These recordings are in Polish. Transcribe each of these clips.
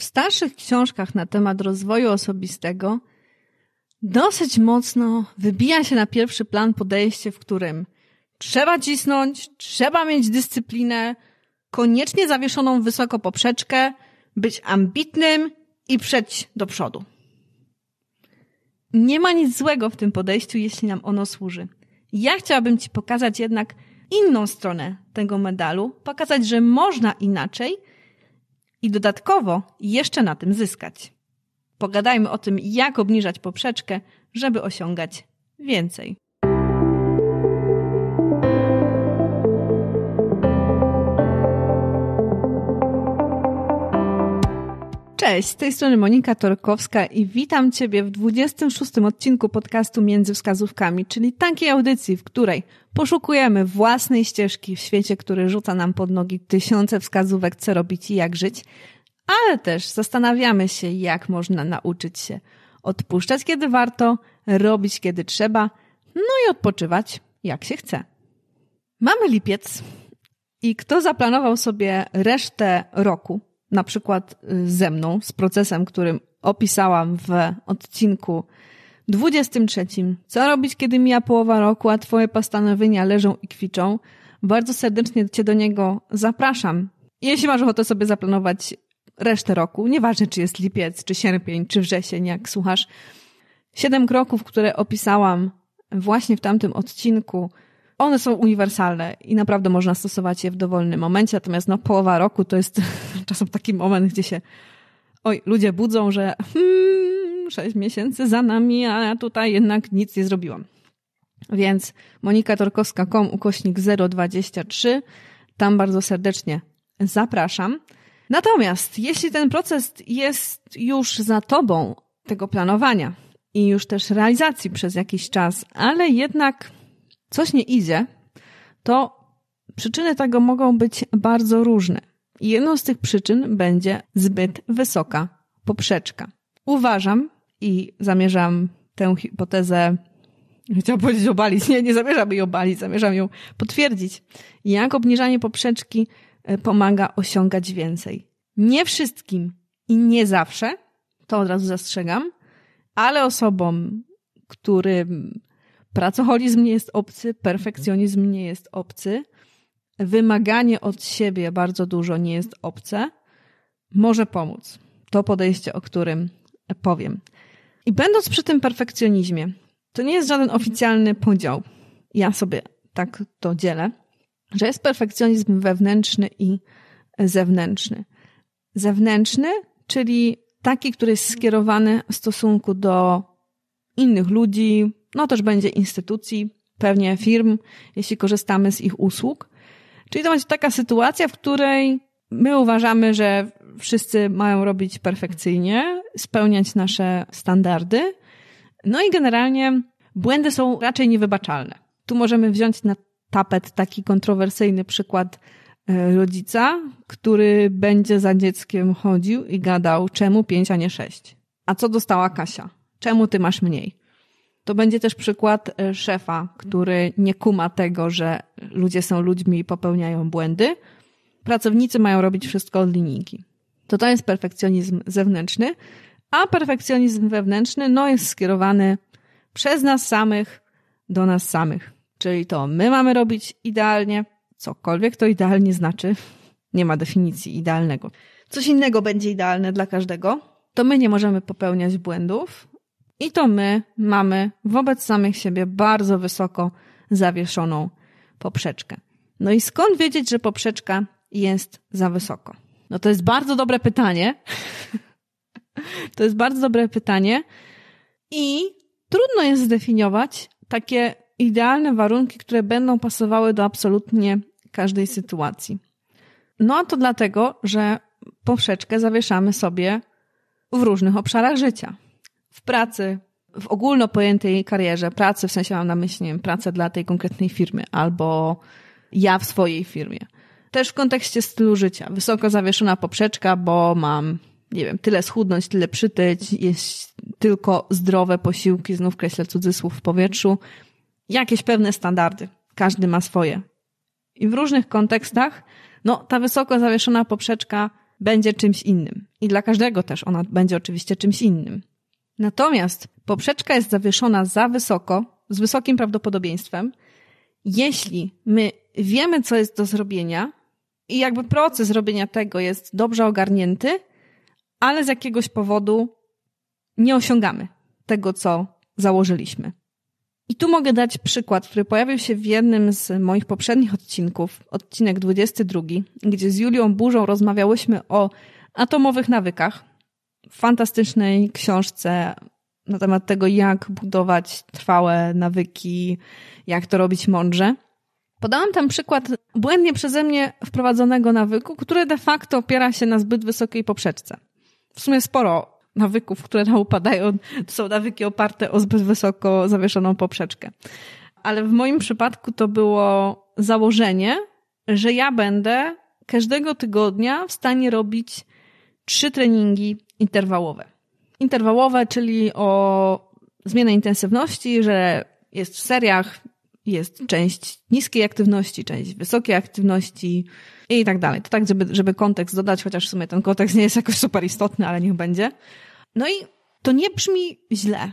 W starszych książkach na temat rozwoju osobistego dosyć mocno wybija się na pierwszy plan podejście, w którym trzeba cisnąć, trzeba mieć dyscyplinę, koniecznie zawieszoną wysoko poprzeczkę, być ambitnym i przejść do przodu. Nie ma nic złego w tym podejściu, jeśli nam ono służy. Ja chciałabym Ci pokazać jednak inną stronę tego medalu, pokazać, że można inaczej – i dodatkowo jeszcze na tym zyskać. Pogadajmy o tym, jak obniżać poprzeczkę, żeby osiągać więcej. Cześć, z tej strony Monika Torkowska i witam Ciebie w 26 odcinku podcastu Między Wskazówkami, czyli takiej audycji, w której poszukujemy własnej ścieżki w świecie, który rzuca nam pod nogi tysiące wskazówek, co robić i jak żyć, ale też zastanawiamy się, jak można nauczyć się odpuszczać, kiedy warto, robić, kiedy trzeba, no i odpoczywać, jak się chce. Mamy lipiec i kto zaplanował sobie resztę roku – na przykład y, ze mną, z procesem, którym opisałam w odcinku 23. Co robić, kiedy mija połowa roku, a Twoje postanowienia leżą i kwiczą? Bardzo serdecznie Cię do niego zapraszam. Jeśli masz ochotę sobie zaplanować resztę roku, nieważne czy jest lipiec, czy sierpień, czy wrzesień, jak słuchasz, siedem kroków, które opisałam właśnie w tamtym odcinku, one są uniwersalne i naprawdę można stosować je w dowolnym momencie, natomiast no, połowa roku to jest czasem taki moment, gdzie się oj, ludzie budzą, że hmm, miesięcy za nami, a ja tutaj jednak nic nie zrobiłam. Więc monikatorkowska.com ukośnik 023, tam bardzo serdecznie zapraszam. Natomiast jeśli ten proces jest już za tobą, tego planowania i już też realizacji przez jakiś czas, ale jednak coś nie idzie, to przyczyny tego mogą być bardzo różne. jedną z tych przyczyn będzie zbyt wysoka poprzeczka. Uważam i zamierzam tę hipotezę, chciałam powiedzieć obalić, nie, nie zamierzam jej obalić, zamierzam ją potwierdzić, jak obniżanie poprzeczki e, pomaga osiągać więcej. Nie wszystkim i nie zawsze, to od razu zastrzegam, ale osobom, którym Pracoholizm nie jest obcy, perfekcjonizm nie jest obcy, wymaganie od siebie bardzo dużo nie jest obce, może pomóc. To podejście, o którym powiem. I będąc przy tym perfekcjonizmie, to nie jest żaden oficjalny podział. Ja sobie tak to dzielę, że jest perfekcjonizm wewnętrzny i zewnętrzny. Zewnętrzny, czyli taki, który jest skierowany w stosunku do innych ludzi, no też będzie instytucji, pewnie firm, jeśli korzystamy z ich usług. Czyli to będzie taka sytuacja, w której my uważamy, że wszyscy mają robić perfekcyjnie, spełniać nasze standardy. No i generalnie błędy są raczej niewybaczalne. Tu możemy wziąć na tapet taki kontrowersyjny przykład e, rodzica, który będzie za dzieckiem chodził i gadał, czemu pięć, a nie sześć? A co dostała Kasia? Czemu ty masz mniej? To będzie też przykład e, szefa, który nie kuma tego, że ludzie są ludźmi i popełniają błędy. Pracownicy mają robić wszystko od linijki. To to jest perfekcjonizm zewnętrzny, a perfekcjonizm wewnętrzny no, jest skierowany przez nas samych do nas samych. Czyli to my mamy robić idealnie, cokolwiek to idealnie znaczy. Nie ma definicji idealnego. Coś innego będzie idealne dla każdego. To my nie możemy popełniać błędów, i to my mamy wobec samych siebie bardzo wysoko zawieszoną poprzeczkę. No i skąd wiedzieć, że poprzeczka jest za wysoko? No to jest bardzo dobre pytanie. to jest bardzo dobre pytanie. I trudno jest zdefiniować takie idealne warunki, które będą pasowały do absolutnie każdej sytuacji. No a to dlatego, że poprzeczkę zawieszamy sobie w różnych obszarach życia w pracy, w ogólno pojętej karierze, pracy, w sensie mam na myśli wiem, pracę dla tej konkretnej firmy albo ja w swojej firmie. Też w kontekście stylu życia. Wysoko zawieszona poprzeczka, bo mam, nie wiem, tyle schudnąć, tyle przytyć, jeść tylko zdrowe posiłki, znów kreślę cudzysłów w powietrzu. Jakieś pewne standardy. Każdy ma swoje. I w różnych kontekstach, no, ta wysoko zawieszona poprzeczka będzie czymś innym. I dla każdego też ona będzie oczywiście czymś innym. Natomiast poprzeczka jest zawieszona za wysoko, z wysokim prawdopodobieństwem, jeśli my wiemy, co jest do zrobienia i jakby proces robienia tego jest dobrze ogarnięty, ale z jakiegoś powodu nie osiągamy tego, co założyliśmy. I tu mogę dać przykład, który pojawił się w jednym z moich poprzednich odcinków, odcinek 22, gdzie z Julią Burzą rozmawiałyśmy o atomowych nawykach, fantastycznej książce na temat tego, jak budować trwałe nawyki, jak to robić mądrze. Podałam tam przykład błędnie przeze mnie wprowadzonego nawyku, który de facto opiera się na zbyt wysokiej poprzeczce. W sumie sporo nawyków, które nam upadają, to są nawyki oparte o zbyt wysoko zawieszoną poprzeczkę. Ale w moim przypadku to było założenie, że ja będę każdego tygodnia w stanie robić trzy treningi interwałowe. Interwałowe, czyli o zmianę intensywności, że jest w seriach, jest część niskiej aktywności, część wysokiej aktywności i tak dalej. To tak, żeby, żeby kontekst dodać, chociaż w sumie ten kontekst nie jest jakoś super istotny, ale niech będzie. No i to nie brzmi źle,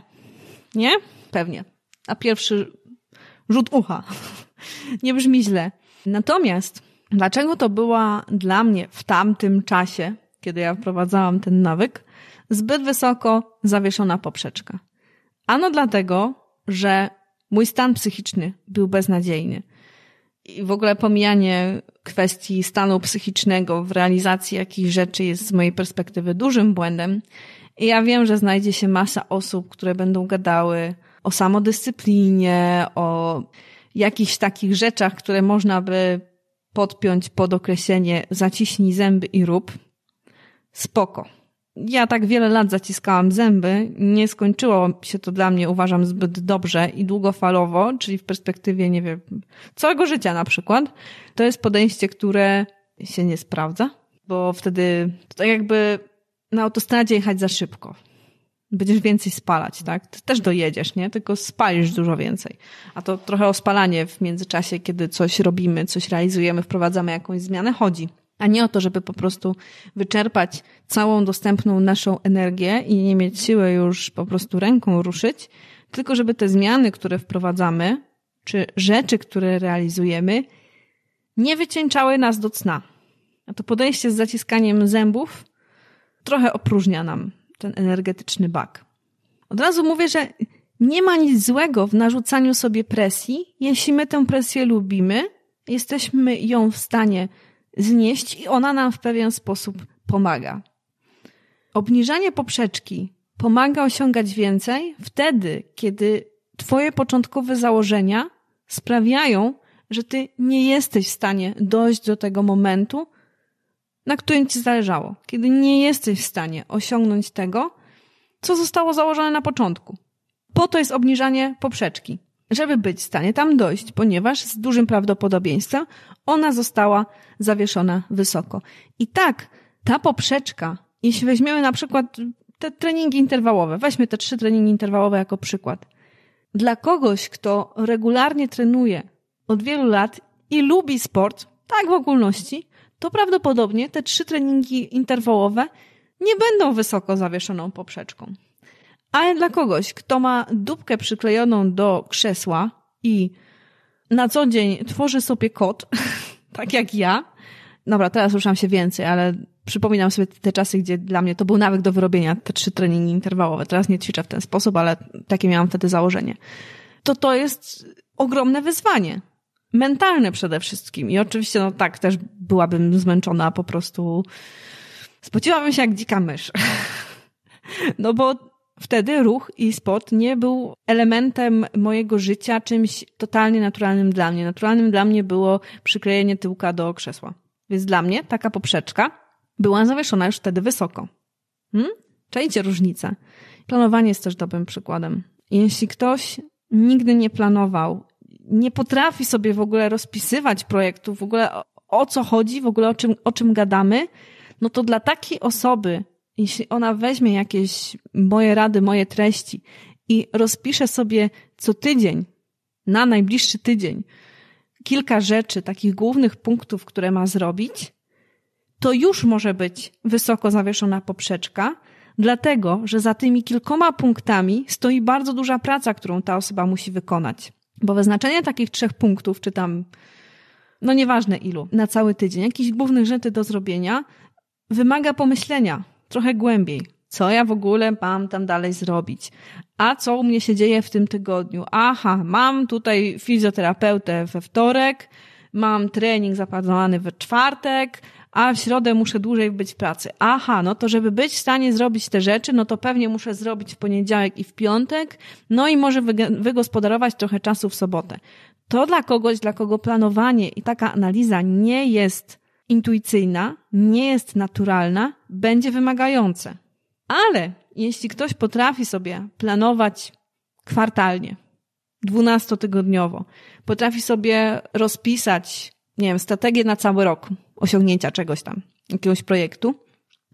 nie? Pewnie. A pierwszy rzut ucha nie brzmi źle. Natomiast dlaczego to była dla mnie w tamtym czasie kiedy ja wprowadzałam ten nawyk, zbyt wysoko zawieszona poprzeczka. Ano dlatego, że mój stan psychiczny był beznadziejny. I w ogóle pomijanie kwestii stanu psychicznego w realizacji jakichś rzeczy jest z mojej perspektywy dużym błędem. I ja wiem, że znajdzie się masa osób, które będą gadały o samodyscyplinie, o jakichś takich rzeczach, które można by podpiąć pod określenie zaciśnij zęby i rób spoko. Ja tak wiele lat zaciskałam zęby, nie skończyło się to dla mnie, uważam, zbyt dobrze i długofalowo, czyli w perspektywie, nie wiem, całego życia na przykład. To jest podejście, które się nie sprawdza, bo wtedy to tak jakby na autostradzie jechać za szybko. Będziesz więcej spalać, tak? Ty też dojedziesz, nie? Tylko spalisz dużo więcej. A to trochę o spalanie w międzyczasie, kiedy coś robimy, coś realizujemy, wprowadzamy jakąś zmianę, chodzi a nie o to, żeby po prostu wyczerpać całą dostępną naszą energię i nie mieć siły już po prostu ręką ruszyć, tylko żeby te zmiany, które wprowadzamy, czy rzeczy, które realizujemy, nie wycieńczały nas do cna. A to podejście z zaciskaniem zębów trochę opróżnia nam ten energetyczny bak. Od razu mówię, że nie ma nic złego w narzucaniu sobie presji, jeśli my tę presję lubimy, jesteśmy ją w stanie znieść i ona nam w pewien sposób pomaga. Obniżanie poprzeczki pomaga osiągać więcej wtedy, kiedy Twoje początkowe założenia sprawiają, że Ty nie jesteś w stanie dojść do tego momentu, na którym Ci zależało, kiedy nie jesteś w stanie osiągnąć tego, co zostało założone na początku. Po to jest obniżanie poprzeczki żeby być w stanie tam dojść, ponieważ z dużym prawdopodobieństwem ona została zawieszona wysoko. I tak ta poprzeczka, jeśli weźmiemy na przykład te treningi interwałowe, weźmy te trzy treningi interwałowe jako przykład. Dla kogoś, kto regularnie trenuje od wielu lat i lubi sport, tak w ogólności, to prawdopodobnie te trzy treningi interwałowe nie będą wysoko zawieszoną poprzeczką ale dla kogoś, kto ma dupkę przyklejoną do krzesła i na co dzień tworzy sobie kot, tak jak ja. Dobra, teraz ruszam się więcej, ale przypominam sobie te czasy, gdzie dla mnie to był nawyk do wyrobienia, te trzy treningi interwałowe. Teraz nie ćwiczę w ten sposób, ale takie miałam wtedy założenie. To to jest ogromne wyzwanie. Mentalne przede wszystkim. I oczywiście, no tak, też byłabym zmęczona po prostu. Spociłabym się jak dzika mysz. No bo Wtedy ruch i sport nie był elementem mojego życia, czymś totalnie naturalnym dla mnie. Naturalnym dla mnie było przyklejenie tyłka do krzesła. Więc dla mnie taka poprzeczka była zawieszona już wtedy wysoko. Hmm? Czajcie różnicę. Planowanie jest też dobrym przykładem. Jeśli ktoś nigdy nie planował, nie potrafi sobie w ogóle rozpisywać projektu, w ogóle o, o co chodzi, w ogóle o czym, o czym gadamy, no to dla takiej osoby jeśli ona weźmie jakieś moje rady, moje treści i rozpisze sobie co tydzień, na najbliższy tydzień, kilka rzeczy, takich głównych punktów, które ma zrobić, to już może być wysoko zawieszona poprzeczka, dlatego że za tymi kilkoma punktami stoi bardzo duża praca, którą ta osoba musi wykonać. Bo wyznaczenie takich trzech punktów, czy tam, no nieważne ilu, na cały tydzień, jakichś głównych rzeczy do zrobienia, wymaga pomyślenia, trochę głębiej. Co ja w ogóle mam tam dalej zrobić? A co u mnie się dzieje w tym tygodniu? Aha, mam tutaj fizjoterapeutę we wtorek, mam trening zaplanowany we czwartek, a w środę muszę dłużej być w pracy. Aha, no to żeby być w stanie zrobić te rzeczy, no to pewnie muszę zrobić w poniedziałek i w piątek, no i może wygospodarować trochę czasu w sobotę. To dla kogoś, dla kogo planowanie i taka analiza nie jest intuicyjna, nie jest naturalna, będzie wymagające. Ale jeśli ktoś potrafi sobie planować kwartalnie, dwunastotygodniowo, potrafi sobie rozpisać, nie wiem, strategię na cały rok osiągnięcia czegoś tam, jakiegoś projektu,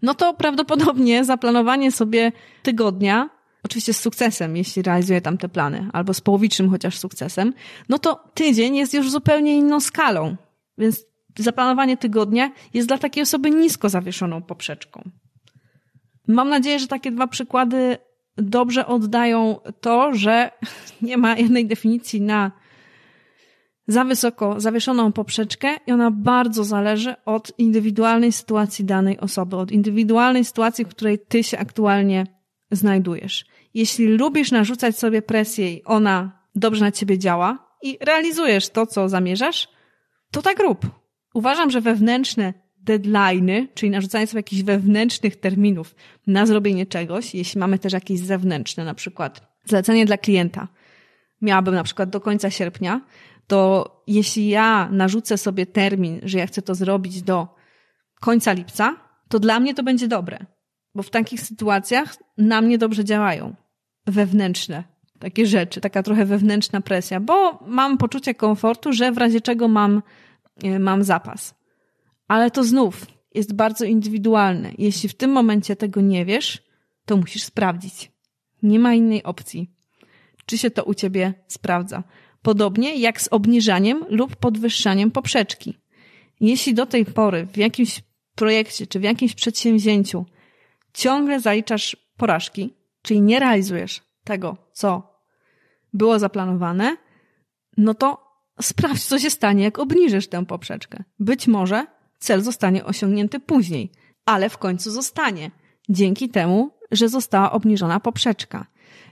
no to prawdopodobnie zaplanowanie sobie tygodnia, oczywiście z sukcesem, jeśli realizuje tam te plany, albo z połowicznym chociaż sukcesem, no to tydzień jest już zupełnie inną skalą. Więc zaplanowanie tygodnia jest dla takiej osoby nisko zawieszoną poprzeczką. Mam nadzieję, że takie dwa przykłady dobrze oddają to, że nie ma jednej definicji na za wysoko zawieszoną poprzeczkę i ona bardzo zależy od indywidualnej sytuacji danej osoby, od indywidualnej sytuacji, w której ty się aktualnie znajdujesz. Jeśli lubisz narzucać sobie presję i ona dobrze na ciebie działa i realizujesz to, co zamierzasz, to tak rób. Uważam, że wewnętrzne deadline'y, czyli narzucanie sobie jakichś wewnętrznych terminów na zrobienie czegoś, jeśli mamy też jakieś zewnętrzne, na przykład zlecenie dla klienta, miałabym na przykład do końca sierpnia, to jeśli ja narzucę sobie termin, że ja chcę to zrobić do końca lipca, to dla mnie to będzie dobre, bo w takich sytuacjach na mnie dobrze działają wewnętrzne takie rzeczy, taka trochę wewnętrzna presja, bo mam poczucie komfortu, że w razie czego mam Y, mam zapas. Ale to znów jest bardzo indywidualne. Jeśli w tym momencie tego nie wiesz, to musisz sprawdzić. Nie ma innej opcji. Czy się to u ciebie sprawdza? Podobnie jak z obniżaniem lub podwyższaniem poprzeczki. Jeśli do tej pory w jakimś projekcie czy w jakimś przedsięwzięciu ciągle zaliczasz porażki, czyli nie realizujesz tego, co było zaplanowane, no to sprawdź, co się stanie, jak obniżysz tę poprzeczkę. Być może cel zostanie osiągnięty później, ale w końcu zostanie. Dzięki temu, że została obniżona poprzeczka.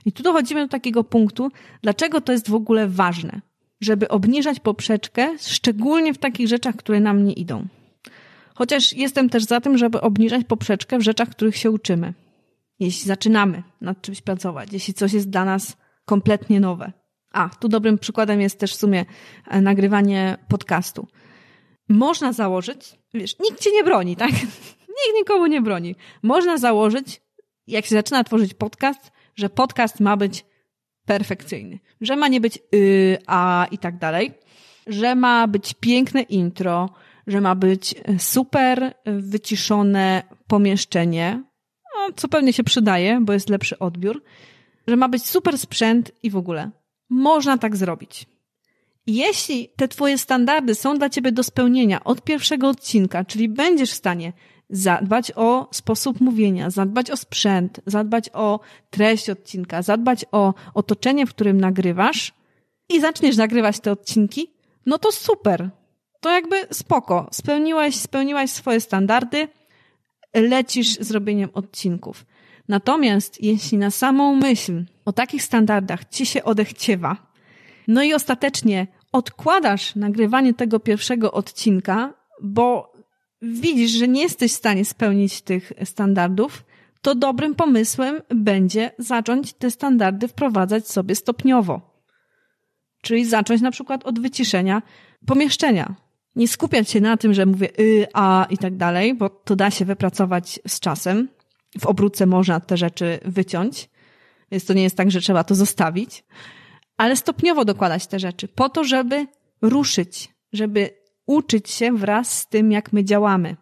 I tu dochodzimy do takiego punktu, dlaczego to jest w ogóle ważne, żeby obniżać poprzeczkę, szczególnie w takich rzeczach, które nam nie idą. Chociaż jestem też za tym, żeby obniżać poprzeczkę w rzeczach, których się uczymy. Jeśli zaczynamy nad czymś pracować, jeśli coś jest dla nas kompletnie nowe, a, tu dobrym przykładem jest też w sumie e, nagrywanie podcastu. Można założyć, wiesz, nikt cię nie broni, tak? Nikt nikomu nie broni. Można założyć, jak się zaczyna tworzyć podcast, że podcast ma być perfekcyjny, że ma nie być y, a i tak dalej, że ma być piękne intro, że ma być e, super wyciszone pomieszczenie, no, co pewnie się przydaje, bo jest lepszy odbiór, że ma być super sprzęt i w ogóle. Można tak zrobić. Jeśli te Twoje standardy są dla Ciebie do spełnienia od pierwszego odcinka, czyli będziesz w stanie zadbać o sposób mówienia, zadbać o sprzęt, zadbać o treść odcinka, zadbać o otoczenie, w którym nagrywasz i zaczniesz nagrywać te odcinki, no to super. To jakby spoko. Spełniłeś, spełniłaś swoje standardy, lecisz zrobieniem odcinków. Natomiast jeśli na samą myśl o takich standardach ci się odechciewa, no i ostatecznie odkładasz nagrywanie tego pierwszego odcinka, bo widzisz, że nie jesteś w stanie spełnić tych standardów, to dobrym pomysłem będzie zacząć te standardy wprowadzać sobie stopniowo. Czyli zacząć na przykład od wyciszenia pomieszczenia. Nie skupiać się na tym, że mówię y, a i tak dalej, bo to da się wypracować z czasem. W obróce można te rzeczy wyciąć. Więc to nie jest tak, że trzeba to zostawić, ale stopniowo dokładać te rzeczy po to, żeby ruszyć, żeby uczyć się wraz z tym, jak my działamy.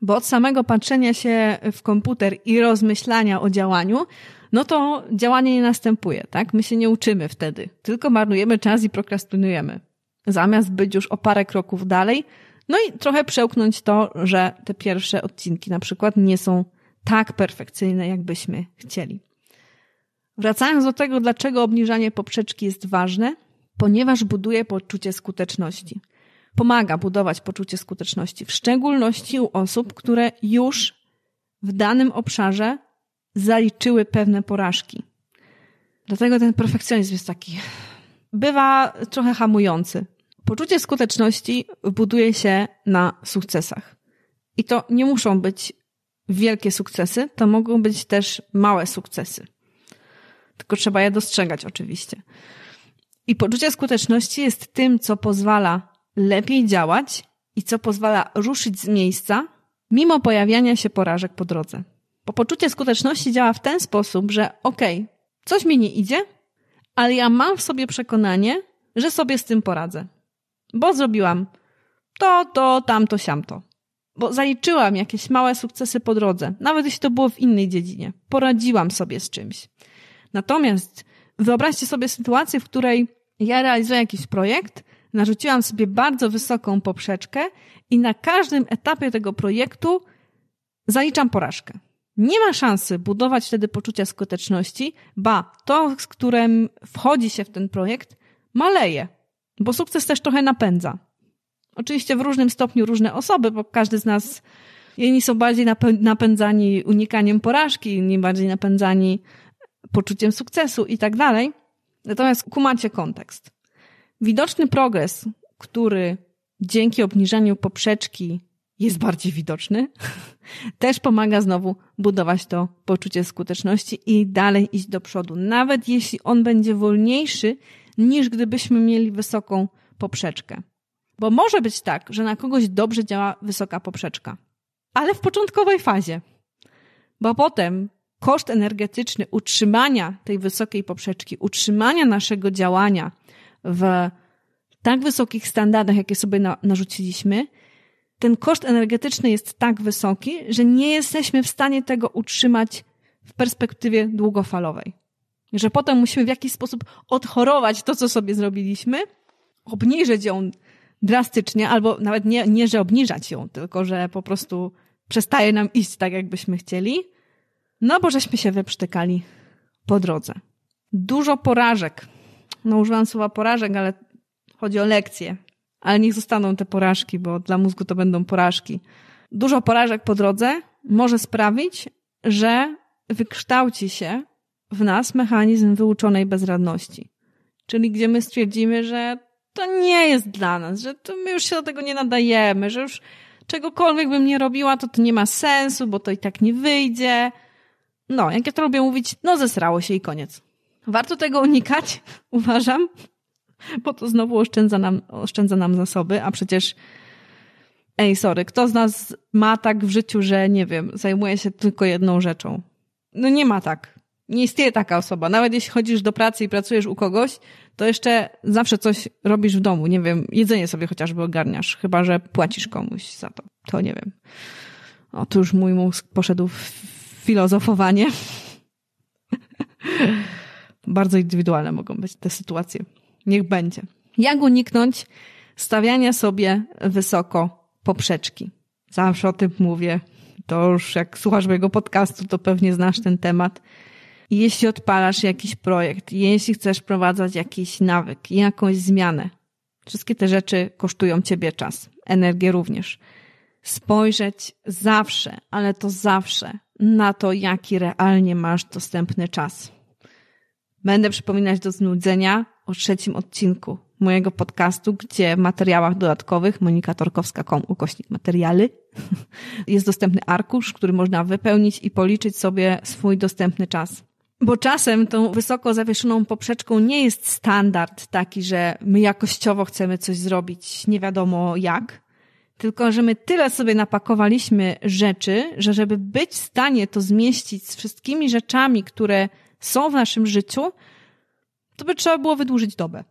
Bo od samego patrzenia się w komputer i rozmyślania o działaniu, no to działanie nie następuje, tak? My się nie uczymy wtedy, tylko marnujemy czas i prokrastynujemy. Zamiast być już o parę kroków dalej, no i trochę przełknąć to, że te pierwsze odcinki na przykład nie są tak perfekcyjne, jakbyśmy chcieli. Wracając do tego, dlaczego obniżanie poprzeczki jest ważne, ponieważ buduje poczucie skuteczności. Pomaga budować poczucie skuteczności, w szczególności u osób, które już w danym obszarze zaliczyły pewne porażki. Dlatego ten perfekcjonizm jest taki. Bywa trochę hamujący. Poczucie skuteczności buduje się na sukcesach. I to nie muszą być wielkie sukcesy, to mogą być też małe sukcesy tylko trzeba je dostrzegać oczywiście. I poczucie skuteczności jest tym, co pozwala lepiej działać i co pozwala ruszyć z miejsca, mimo pojawiania się porażek po drodze. Bo poczucie skuteczności działa w ten sposób, że okej, okay, coś mi nie idzie, ale ja mam w sobie przekonanie, że sobie z tym poradzę. Bo zrobiłam to, to, tamto, siamto. Bo zaliczyłam jakieś małe sukcesy po drodze, nawet jeśli to było w innej dziedzinie. Poradziłam sobie z czymś. Natomiast wyobraźcie sobie sytuację, w której ja realizuję jakiś projekt, narzuciłam sobie bardzo wysoką poprzeczkę i na każdym etapie tego projektu zaliczam porażkę. Nie ma szansy budować wtedy poczucia skuteczności, ba, to, z którym wchodzi się w ten projekt, maleje, bo sukces też trochę napędza. Oczywiście w różnym stopniu różne osoby, bo każdy z nas, jedni są bardziej napędzani unikaniem porażki, inni bardziej napędzani poczuciem sukcesu i tak dalej. Natomiast kumacie kontekst. Widoczny progres, który dzięki obniżeniu poprzeczki jest bardziej widoczny, też pomaga znowu budować to poczucie skuteczności i dalej iść do przodu. Nawet jeśli on będzie wolniejszy niż gdybyśmy mieli wysoką poprzeczkę. Bo może być tak, że na kogoś dobrze działa wysoka poprzeczka, ale w początkowej fazie. Bo potem koszt energetyczny utrzymania tej wysokiej poprzeczki, utrzymania naszego działania w tak wysokich standardach, jakie sobie narzuciliśmy, ten koszt energetyczny jest tak wysoki, że nie jesteśmy w stanie tego utrzymać w perspektywie długofalowej. Że potem musimy w jakiś sposób odchorować to, co sobie zrobiliśmy, obniżyć ją drastycznie, albo nawet nie, nie że obniżać ją, tylko że po prostu przestaje nam iść tak, jakbyśmy chcieli, no bo żeśmy się wyprztykali po drodze. Dużo porażek. No użyłam słowa porażek, ale chodzi o lekcje. Ale niech zostaną te porażki, bo dla mózgu to będą porażki. Dużo porażek po drodze może sprawić, że wykształci się w nas mechanizm wyuczonej bezradności. Czyli gdzie my stwierdzimy, że to nie jest dla nas, że to my już się do tego nie nadajemy, że już czegokolwiek bym nie robiła, to to nie ma sensu, bo to i tak nie wyjdzie no, jak ja to lubię mówić, no zesrało się i koniec. Warto tego unikać, uważam, bo to znowu oszczędza nam, oszczędza nam zasoby, a przecież ej, sorry, kto z nas ma tak w życiu, że nie wiem, zajmuje się tylko jedną rzeczą? No nie ma tak. Nie istnieje taka osoba. Nawet jeśli chodzisz do pracy i pracujesz u kogoś, to jeszcze zawsze coś robisz w domu. Nie wiem, jedzenie sobie chociażby ogarniasz, chyba że płacisz komuś za to. To nie wiem. O, mój mózg poszedł w filozofowanie. Bardzo indywidualne mogą być te sytuacje. Niech będzie. Jak uniknąć stawiania sobie wysoko poprzeczki? Zawsze o tym mówię. To już jak słuchasz mojego podcastu, to pewnie znasz ten temat. Jeśli odpalasz jakiś projekt, jeśli chcesz wprowadzać jakiś nawyk, jakąś zmianę, wszystkie te rzeczy kosztują ciebie czas, energię również. Spojrzeć zawsze, ale to zawsze na to, jaki realnie masz dostępny czas. Będę przypominać do znudzenia o trzecim odcinku mojego podcastu, gdzie w materiałach dodatkowych monikatorkowska.com ukośnik materiały jest dostępny arkusz, który można wypełnić i policzyć sobie swój dostępny czas. Bo czasem tą wysoko zawieszoną poprzeczką nie jest standard taki, że my jakościowo chcemy coś zrobić, nie wiadomo jak, tylko, że my tyle sobie napakowaliśmy rzeczy, że żeby być w stanie to zmieścić z wszystkimi rzeczami, które są w naszym życiu, to by trzeba było wydłużyć dobę.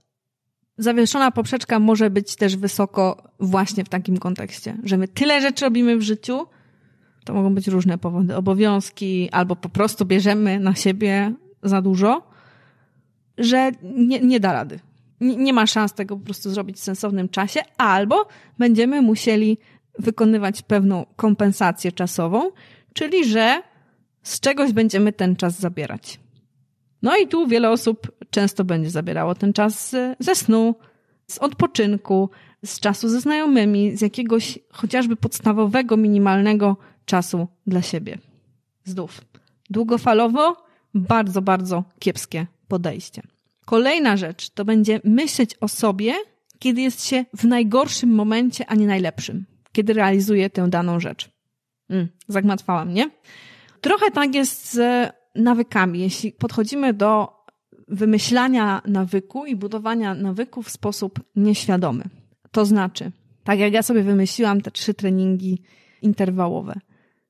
Zawieszona poprzeczka może być też wysoko właśnie w takim kontekście, że my tyle rzeczy robimy w życiu, to mogą być różne powody, obowiązki, albo po prostu bierzemy na siebie za dużo, że nie, nie da rady nie ma szans tego po prostu zrobić w sensownym czasie, albo będziemy musieli wykonywać pewną kompensację czasową, czyli że z czegoś będziemy ten czas zabierać. No i tu wiele osób często będzie zabierało ten czas ze snu, z odpoczynku, z czasu ze znajomymi, z jakiegoś chociażby podstawowego, minimalnego czasu dla siebie. Zdów, długofalowo bardzo, bardzo kiepskie podejście. Kolejna rzecz to będzie myśleć o sobie, kiedy jest się w najgorszym momencie, a nie najlepszym, kiedy realizuje tę daną rzecz. Mm, zagmatwałam, nie? Trochę tak jest z nawykami. Jeśli podchodzimy do wymyślania nawyku i budowania nawyku w sposób nieświadomy. To znaczy, tak jak ja sobie wymyśliłam te trzy treningi interwałowe,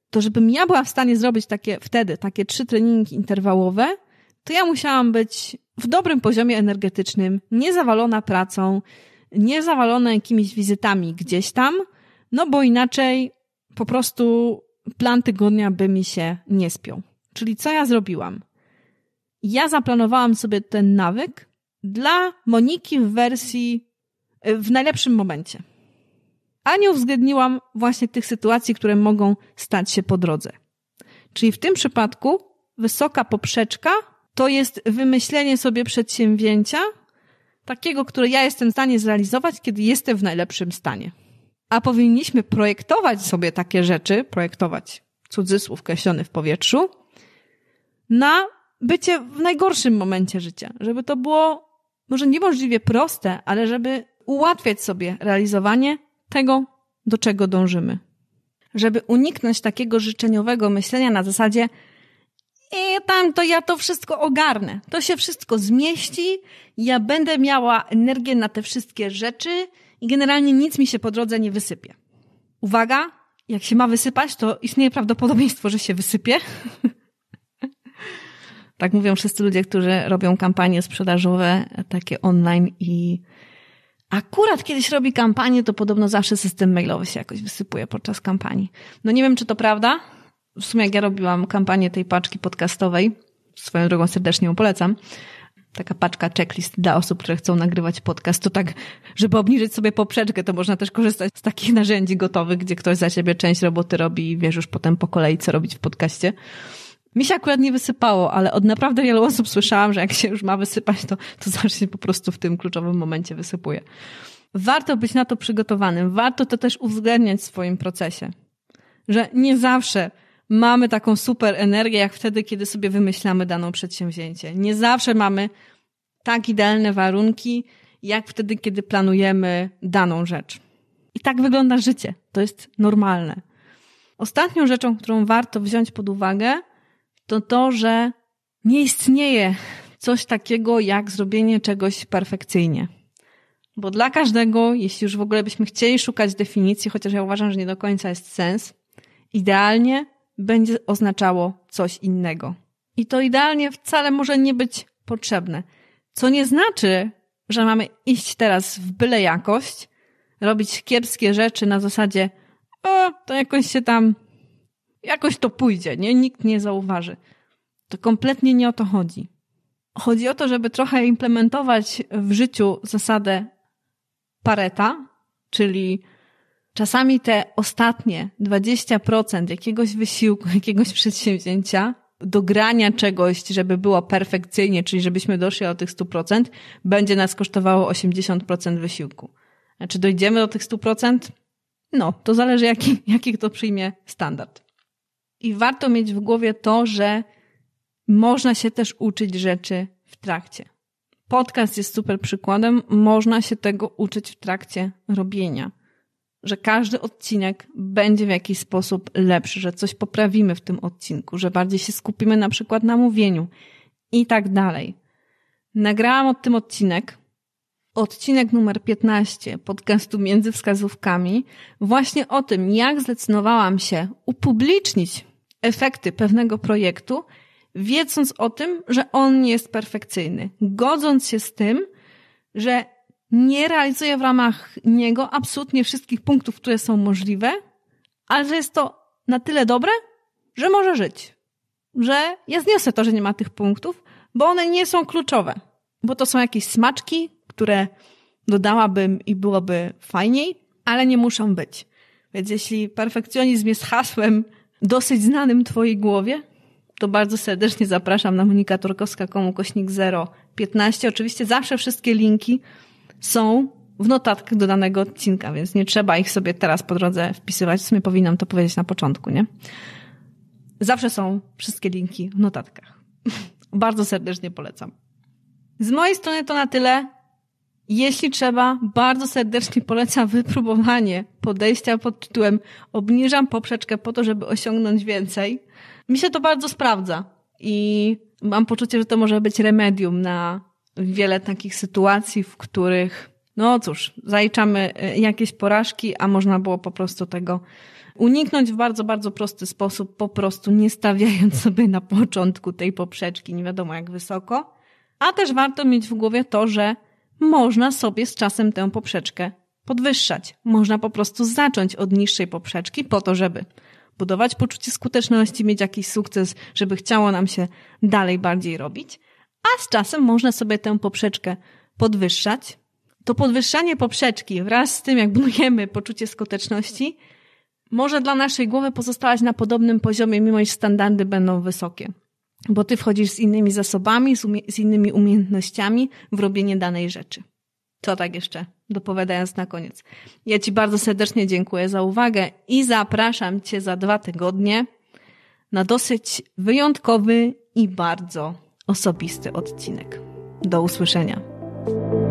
to żebym ja była w stanie zrobić takie wtedy, takie trzy treningi interwałowe, to ja musiałam być w dobrym poziomie energetycznym, niezawalona pracą, niezawalona jakimiś wizytami gdzieś tam, no bo inaczej po prostu plan tygodnia by mi się nie spiął. Czyli co ja zrobiłam? Ja zaplanowałam sobie ten nawyk dla Moniki w wersji e, w najlepszym momencie. A nie uwzględniłam właśnie tych sytuacji, które mogą stać się po drodze. Czyli w tym przypadku wysoka poprzeczka to jest wymyślenie sobie przedsięwzięcia, takiego, które ja jestem w stanie zrealizować, kiedy jestem w najlepszym stanie. A powinniśmy projektować sobie takie rzeczy, projektować cudzysłów kreślony w powietrzu, na bycie w najgorszym momencie życia. Żeby to było może niemożliwie proste, ale żeby ułatwiać sobie realizowanie tego, do czego dążymy. Żeby uniknąć takiego życzeniowego myślenia na zasadzie, i tam to ja to wszystko ogarnę. To się wszystko zmieści, ja będę miała energię na te wszystkie rzeczy i generalnie nic mi się po drodze nie wysypie. Uwaga, jak się ma wysypać, to istnieje prawdopodobieństwo, że się wysypie. tak mówią wszyscy ludzie, którzy robią kampanie sprzedażowe, takie online i akurat kiedyś robi kampanię, to podobno zawsze system mailowy się jakoś wysypuje podczas kampanii. No nie wiem, czy to prawda, w sumie jak ja robiłam kampanię tej paczki podcastowej, swoją drogą serdecznie ją polecam, taka paczka checklist dla osób, które chcą nagrywać podcast, to tak, żeby obniżyć sobie poprzeczkę, to można też korzystać z takich narzędzi gotowych, gdzie ktoś za siebie część roboty robi i wiesz już potem po kolei, co robić w podcaście. Mi się akurat nie wysypało, ale od naprawdę wielu osób słyszałam, że jak się już ma wysypać, to, to zawsze się po prostu w tym kluczowym momencie wysypuje. Warto być na to przygotowanym, warto to też uwzględniać w swoim procesie, że nie zawsze mamy taką super energię, jak wtedy, kiedy sobie wymyślamy daną przedsięwzięcie. Nie zawsze mamy tak idealne warunki, jak wtedy, kiedy planujemy daną rzecz. I tak wygląda życie. To jest normalne. Ostatnią rzeczą, którą warto wziąć pod uwagę, to to, że nie istnieje coś takiego jak zrobienie czegoś perfekcyjnie. Bo dla każdego, jeśli już w ogóle byśmy chcieli szukać definicji, chociaż ja uważam, że nie do końca jest sens, idealnie będzie oznaczało coś innego. I to idealnie wcale może nie być potrzebne. Co nie znaczy, że mamy iść teraz w byle jakość, robić kiepskie rzeczy na zasadzie, o, to jakoś się tam, jakoś to pójdzie, nie? Nikt nie zauważy. To kompletnie nie o to chodzi. Chodzi o to, żeby trochę implementować w życiu zasadę Pareta, czyli Czasami te ostatnie 20% jakiegoś wysiłku, jakiegoś przedsięwzięcia, dogrania czegoś, żeby było perfekcyjnie, czyli żebyśmy doszli do tych 100%, będzie nas kosztowało 80% wysiłku. czy znaczy, dojdziemy do tych 100%? No, to zależy, jaki, jaki kto przyjmie standard. I warto mieć w głowie to, że można się też uczyć rzeczy w trakcie. Podcast jest super przykładem, można się tego uczyć w trakcie robienia że każdy odcinek będzie w jakiś sposób lepszy, że coś poprawimy w tym odcinku, że bardziej się skupimy na przykład na mówieniu i tak dalej. Nagrałam od tym odcinek, odcinek numer 15 podcastu Między Wskazówkami, właśnie o tym, jak zdecydowałam się upublicznić efekty pewnego projektu, wiedząc o tym, że on nie jest perfekcyjny, godząc się z tym, że nie realizuje w ramach niego absolutnie wszystkich punktów, które są możliwe, ale że jest to na tyle dobre, że może żyć. Że ja zniosę to, że nie ma tych punktów, bo one nie są kluczowe. Bo to są jakieś smaczki, które dodałabym i byłoby fajniej, ale nie muszą być. Więc jeśli perfekcjonizm jest hasłem dosyć znanym Twojej głowie, to bardzo serdecznie zapraszam na monikatorkowska.komu kośnik 015. Oczywiście zawsze wszystkie linki są w notatkach do danego odcinka, więc nie trzeba ich sobie teraz po drodze wpisywać. W sumie powinnam to powiedzieć na początku, nie? Zawsze są wszystkie linki w notatkach. Bardzo serdecznie polecam. Z mojej strony to na tyle. Jeśli trzeba, bardzo serdecznie polecam wypróbowanie podejścia pod tytułem obniżam poprzeczkę po to, żeby osiągnąć więcej. Mi się to bardzo sprawdza i mam poczucie, że to może być remedium na wiele takich sytuacji, w których, no cóż, zaliczamy e, jakieś porażki, a można było po prostu tego uniknąć w bardzo, bardzo prosty sposób, po prostu nie stawiając sobie na początku tej poprzeczki, nie wiadomo jak wysoko. A też warto mieć w głowie to, że można sobie z czasem tę poprzeczkę podwyższać. Można po prostu zacząć od niższej poprzeczki po to, żeby budować poczucie skuteczności, mieć jakiś sukces, żeby chciało nam się dalej bardziej robić a z czasem można sobie tę poprzeczkę podwyższać. To podwyższanie poprzeczki wraz z tym, jak budujemy poczucie skuteczności, może dla naszej głowy pozostawać na podobnym poziomie, mimo iż standardy będą wysokie. Bo ty wchodzisz z innymi zasobami, z, umie- z innymi umiejętnościami w robienie danej rzeczy. To tak jeszcze, dopowiadając na koniec. Ja Ci bardzo serdecznie dziękuję za uwagę i zapraszam Cię za dwa tygodnie na dosyć wyjątkowy i bardzo osobisty odcinek. Do usłyszenia.